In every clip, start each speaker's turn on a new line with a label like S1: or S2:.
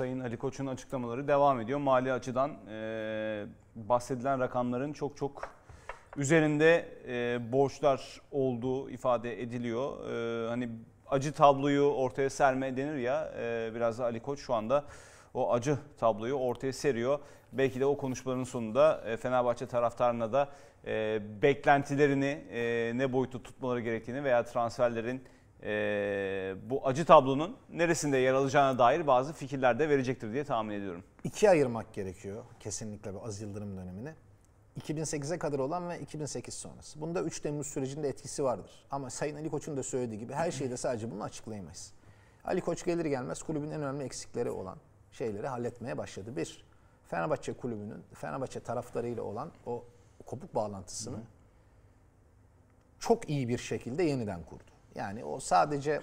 S1: Sayın Ali Koç'un açıklamaları devam ediyor. Mali açıdan e, bahsedilen rakamların çok çok üzerinde e, borçlar olduğu ifade ediliyor. E, hani acı tabloyu ortaya serme denir ya e, biraz da Ali Koç şu anda o acı tabloyu ortaya seriyor. Belki de o konuşmaların sonunda e, Fenerbahçe taraftarına da e, beklentilerini e, ne boyutu tutmaları gerektiğini veya transferlerin e, bu acı tablonun neresinde yer alacağına dair bazı fikirler de verecektir diye tahmin ediyorum. İkiye ayırmak gerekiyor kesinlikle bu az yıldırım dönemini. 2008'e kadar olan ve 2008 sonrası. Bunda 3 Temmuz sürecinde etkisi vardır. Ama Sayın Ali Koç'un da söylediği gibi her şeyi de sadece bunu açıklayamayız. Ali Koç gelir gelmez kulübün en önemli eksikleri olan şeyleri halletmeye başladı. Bir, Fenerbahçe kulübünün Fenerbahçe taraftarıyla olan o kopuk bağlantısını Hı. çok iyi bir şekilde yeniden kurdu. Yani o sadece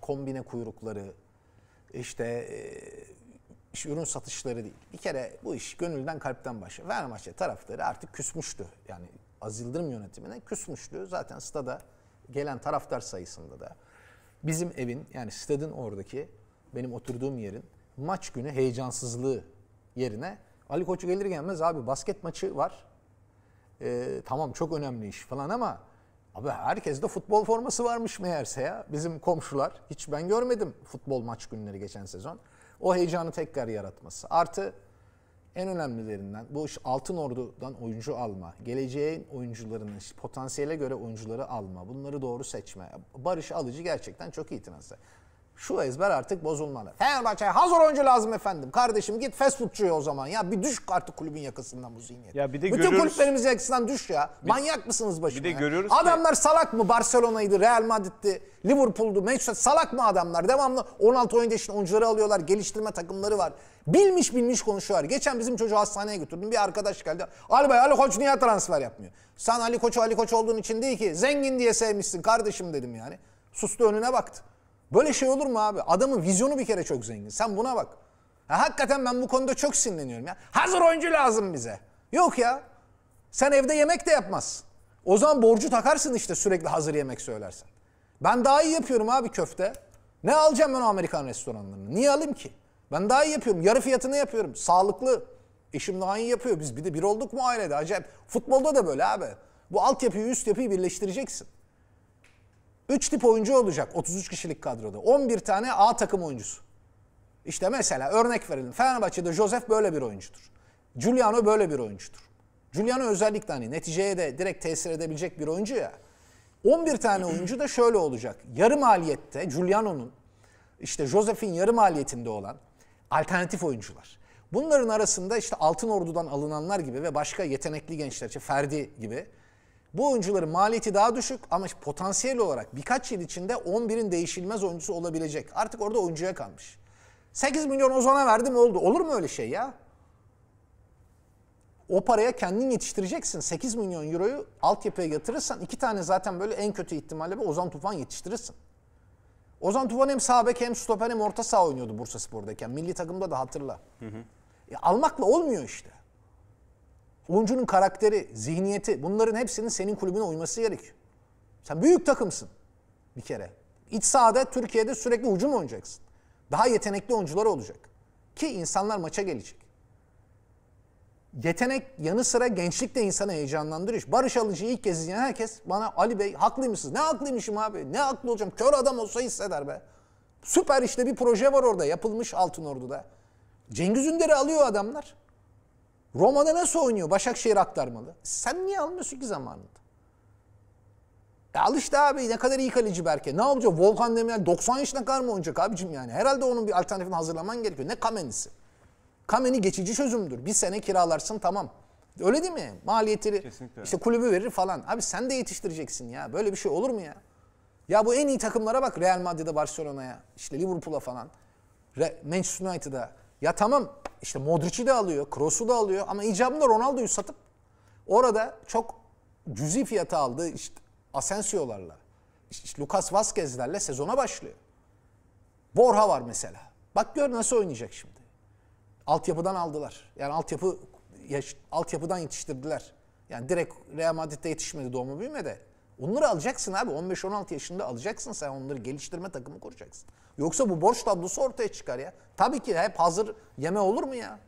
S1: kombine kuyrukları, işte e, ürün satışları değil. Bir kere bu iş gönülden kalpten başlıyor. Fenerbahçe taraftarı artık küsmüştü. Yani Az Yıldırım yönetimine küsmüştü. Zaten stada gelen taraftar sayısında da. Bizim evin yani stadın oradaki benim oturduğum yerin maç günü heyecansızlığı yerine Ali Koç gelir gelmez abi basket maçı var. Ee, tamam çok önemli iş falan ama Abi herkes de futbol forması varmış meğerse ya. Bizim komşular. Hiç ben görmedim futbol maç günleri geçen sezon. O heyecanı tekrar yaratması. Artı en önemlilerinden bu iş Altın Ordu'dan oyuncu alma, geleceğin oyuncularının potansiyele göre oyuncuları alma, bunları doğru seçme. Barış Alıcı gerçekten çok iyi şu ezber artık bozulmalı. Fenerbahçe hazır oyuncu lazım efendim. Kardeşim git fast foodçuya o zaman. Ya bir düş artık kulübün yakasından bu zihniyet. Ya bir de Bütün görüyoruz. kulüplerimizin yakasından düş ya. Bir, Manyak mısınız başına? Bir de görüyoruz Adamlar ki... salak mı? Barcelona'ydı, Real Madrid'di, Liverpool'du, Manchester salak mı adamlar? Devamlı 16 oyunda için oyuncuları alıyorlar. Geliştirme takımları var. Bilmiş bilmiş konuşuyorlar. Geçen bizim çocuğu hastaneye götürdüm. Bir arkadaş geldi. Ali Bey Ali Koç niye transfer yapmıyor? Sen Ali Koç'u Ali Koç olduğun için değil ki. Zengin diye sevmişsin kardeşim dedim yani. Sustu önüne baktı. Böyle şey olur mu abi? Adamın vizyonu bir kere çok zengin. Sen buna bak. Ha, hakikaten ben bu konuda çok sinirleniyorum ya. Hazır oyuncu lazım bize. Yok ya. Sen evde yemek de yapmazsın. O zaman borcu takarsın işte sürekli hazır yemek söylersen. Ben daha iyi yapıyorum abi köfte. Ne alacağım ben o Amerikan restoranlarını? Niye alayım ki? Ben daha iyi yapıyorum. Yarı fiyatını yapıyorum. Sağlıklı. Eşim daha iyi yapıyor. Biz bir de bir olduk mu ailede? Acayip. Futbolda da böyle abi. Bu altyapıyı üst yapıyı birleştireceksin. 3 tip oyuncu olacak 33 kişilik kadroda. 11 tane A takım oyuncusu. İşte mesela örnek verelim. Fenerbahçe'de Josef böyle bir oyuncudur. Giuliano böyle bir oyuncudur. Giuliano özellikle hani neticeye de direkt tesir edebilecek bir oyuncu ya. 11 tane oyuncu da şöyle olacak. Yarı maliyette Giuliano'nun işte Josef'in yarı maliyetinde olan alternatif oyuncular. Bunların arasında işte Altın Ordu'dan alınanlar gibi ve başka yetenekli gençler, işte Ferdi gibi bu oyuncuların maliyeti daha düşük ama potansiyel olarak birkaç yıl içinde 11'in değişilmez oyuncusu olabilecek. Artık orada oyuncuya kalmış. 8 milyon Ozan'a verdim oldu. Olur mu öyle şey ya? O paraya kendin yetiştireceksin. 8 milyon euroyu altyapıya yatırırsan iki tane zaten böyle en kötü ihtimalle bir Ozan Tufan yetiştirirsin. Ozan Tufan hem sağ bek hem stoper hem orta saha oynuyordu Bursa Spor'dayken. Milli takımda da hatırla. Hı hı. E, almakla olmuyor işte. Oyuncunun karakteri, zihniyeti bunların hepsinin senin kulübüne uyması gerekiyor. Sen büyük takımsın bir kere. İç sahada Türkiye'de sürekli hücum oynayacaksın. Daha yetenekli oyuncular olacak. Ki insanlar maça gelecek. Yetenek yanı sıra gençlik de insanı heyecanlandırıyor. Barış alıcı ilk kez izleyen herkes bana Ali Bey haklı mısınız? Ne haklıymışım abi? Ne haklı olacağım? Kör adam olsa hisseder be. Süper işte bir proje var orada yapılmış Altınordu'da. Cengiz Ünder'i alıyor adamlar. Roma'da nasıl oynuyor? Başakşehir aktarmalı. Sen niye almıyorsun ki zamanında? E al işte abi ne kadar iyi kaleci Berke. Ne olacak? Volkan Demirel 90 yaşına kadar mı oynayacak abicim yani? Herhalde onun bir alternatifini hazırlaman gerekiyor. Ne Kamenisi? Kameni geçici çözümdür. Bir sene kiralarsın tamam. Öyle değil mi? Maliyetleri Kesinlikle. işte kulübü verir falan. Abi sen de yetiştireceksin ya. Böyle bir şey olur mu ya? Ya bu en iyi takımlara bak Real Madrid'e, Barcelona'ya, işte Liverpool'a falan. Manchester United'a. Ya tamam işte Modric'i de alıyor, Kroos'u da alıyor ama icabında Ronaldo'yu satıp orada çok cüzi fiyata aldığı işte Asensio'larla, işte Lucas Vazquez'lerle sezona başlıyor. Borha var mesela. Bak gör nasıl oynayacak şimdi. Altyapıdan aldılar. Yani altyapı yaş, altyapıdan yetiştirdiler. Yani direkt Real Madrid'de yetişmedi doğma büyüme de Onları alacaksın abi. 15-16 yaşında alacaksın sen onları geliştirme takımı kuracaksın. Yoksa bu borç tablosu ortaya çıkar ya. Tabii ki hep hazır yeme olur mu ya?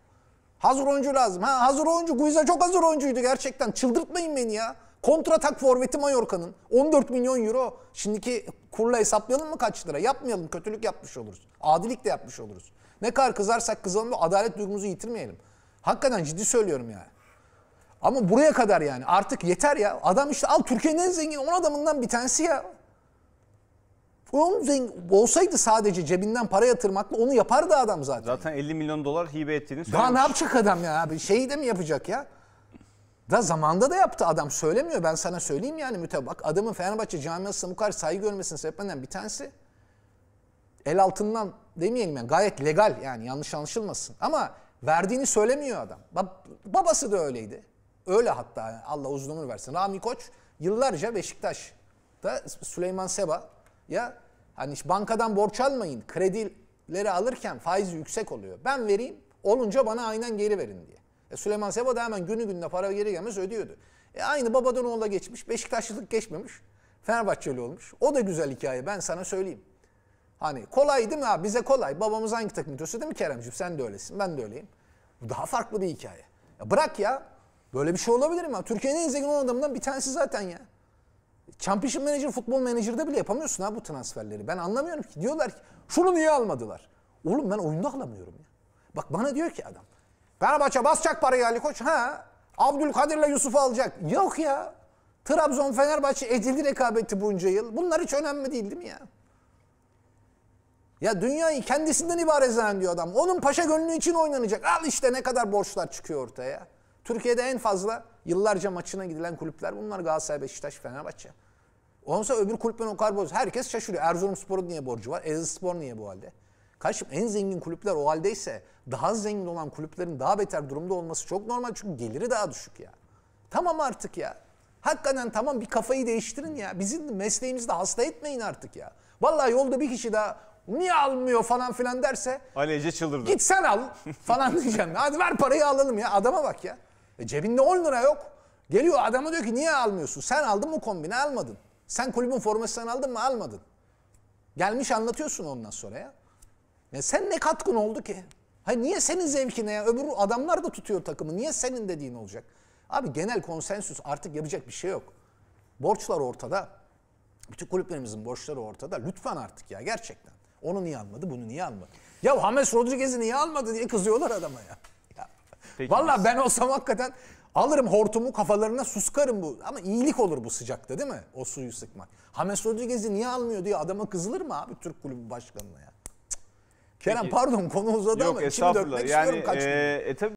S1: Hazır oyuncu lazım. Ha hazır oyuncu. Guiza çok hazır oyuncuydu gerçekten. Çıldırtmayın beni ya. Kontratak forveti Mallorca'nın. 14 milyon euro. Şimdiki kurla hesaplayalım mı kaç lira? Yapmayalım. Kötülük yapmış oluruz. Adilik de yapmış oluruz. Ne kadar kızarsak kızalım adalet duygumuzu yitirmeyelim. Hakikaten ciddi söylüyorum yani. Ama buraya kadar yani artık yeter ya. Adam işte al Türkiye'nin en zengin 10 adamından bir tanesi ya. Onun zengin olsaydı sadece cebinden para yatırmakla onu yapardı adam zaten. Zaten 50 milyon dolar hibe ettiğini söylemiş. Daha ne yapacak adam ya abi? Şeyi de mi yapacak ya? Da zamanda da yaptı adam söylemiyor. Ben sana söyleyeyim yani mütebak. Adamın Fenerbahçe camiasına bu kadar saygı görmesinin sebeplerinden bir tanesi el altından demeyelim yani gayet legal yani yanlış anlaşılmasın. Ama verdiğini söylemiyor adam. Bab babası da öyleydi. Öyle hatta Allah uzun ömür versin. Rami Koç yıllarca Beşiktaş'ta Süleyman Seba ya hani bankadan borç almayın. Kredileri alırken faiz yüksek oluyor. Ben vereyim olunca bana aynen geri verin diye. E Süleyman Seba da hemen günü gününe para geri gelmez ödüyordu. E aynı babadan oğula geçmiş. Beşiktaşlılık geçmemiş. Fenerbahçeli olmuş. O da güzel hikaye ben sana söyleyeyim. Hani kolay değil mi abi? Bize kolay. Babamız hangi takım tutuyorsa değil mi Keremciğim? Sen de öylesin. Ben de öyleyim. Bu daha farklı bir hikaye. Ya bırak ya. Böyle bir şey olabilir mi? Türkiye'nin en zengin olan adamından bir tanesi zaten ya. Championship Manager, futbol menajerde bile yapamıyorsun ha bu transferleri. Ben anlamıyorum ki. Diyorlar ki şunu niye almadılar? Oğlum ben oyunda alamıyorum ya. Bak bana diyor ki adam. Fenerbahçe basacak parayı Ali Koç. Ha Abdülkadir'le Yusuf'u alacak. Yok ya. Trabzon Fenerbahçe edildi rekabeti bunca yıl. Bunlar hiç önemli değil değil mi ya? Ya dünyayı kendisinden ibaret zannediyor adam. Onun paşa gönlü için oynanacak. Al işte ne kadar borçlar çıkıyor ortaya. Türkiye'de en fazla yıllarca maçına gidilen kulüpler bunlar Galatasaray, Beşiktaş, Fenerbahçe. Onsa öbür kulüplerin o kadar borcu. Herkes şaşırıyor. Erzurumspor'un niye borcu var? Ezispor niye bu halde? Kardeşim en zengin kulüpler o haldeyse daha zengin olan kulüplerin daha beter durumda olması çok normal. Çünkü geliri daha düşük ya. Tamam artık ya. Hakikaten tamam bir kafayı değiştirin ya. Bizim mesleğimizde hasta etmeyin artık ya. Vallahi yolda bir kişi daha niye almıyor falan filan derse. Ali Ece çıldırdı. Git sen al falan diyeceğim. Hadi ver parayı alalım ya adama bak ya. E cebinde 10 lira yok. Geliyor adama diyor ki niye almıyorsun? Sen aldın mı kombini almadın. Sen kulübün formasını aldın mı almadın. Gelmiş anlatıyorsun ondan sonra ya. ya sen ne katkın oldu ki? Hayır niye senin zevkine ya? Öbür adamlar da tutuyor takımı. Niye senin dediğin olacak? Abi genel konsensüs artık yapacak bir şey yok. Borçlar ortada. Bütün kulüplerimizin borçları ortada. Lütfen artık ya gerçekten. Onu niye almadı, bunu niye almadı? Ya James Rodriguez'i niye almadı diye kızıyorlar adama ya. Peki Valla biz- ben olsam hakikaten alırım hortumu kafalarına suskarım bu. Ama iyilik olur bu sıcakta değil mi? O suyu sıkmak. James Rodriguez'i niye almıyor diye adama kızılır mı abi Türk kulübü başkanına ya? Cık.
S2: Kerem pardon konu uzadı ama Yok içimi dökmek Yani istiyorum kaç e,
S1: e tabii